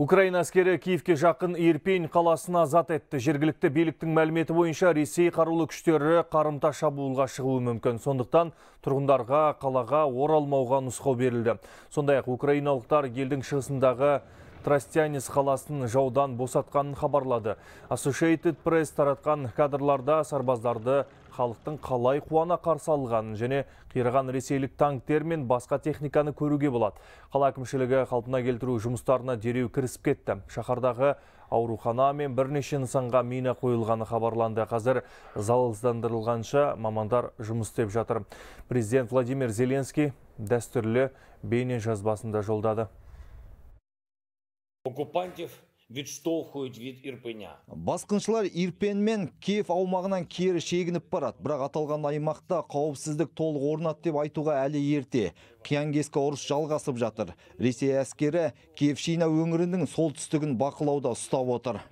Украина әскері Киевке жақын Ирпень қаласына зат етті. Жергілікті биліктің мәліметі бойынша Ресей қарулы күштері қарымта шабуылға шығуы мүмкін. Сондықтан тұрғындарға қалаға оралмауға нұсқау берілді. Сондай-ақ украиналықтар елдің шығысындағы Трастянис қаласын жаудан босатқанын хабарлады. Associated Press таратқан кадрларда сарбаздарды халықтың қалай қуана қарсы алғанын және қираған ресейлік танктер мен басқа техниканы көруге болады. Қала әкімшілігі қалпына келтіру жұмыстарына дереу кірісіп кетті. Шаһардағы аурухана мен бірнеше нысанға мина қойылғаны хабарланды. Қазір залалсыздандырылғанша мамандар жұмыс істеп жатыр. Президент Владимир Зеленский дәстүрлі бейне жазбасында жолдады. Окупантів відштовхують від Ірпеня. Басқыншылар Ирпен мен Киев аумағынан кері шегініп барады. Бірақ аталған аймақта қауіпсіздік толық орнат деп айтуға әлі ерте. Қиянгескі ұрыс жалғасып жатыр. Ресей әскері киевшина өңірінің солтүстігін бақылауда ұстап отыр.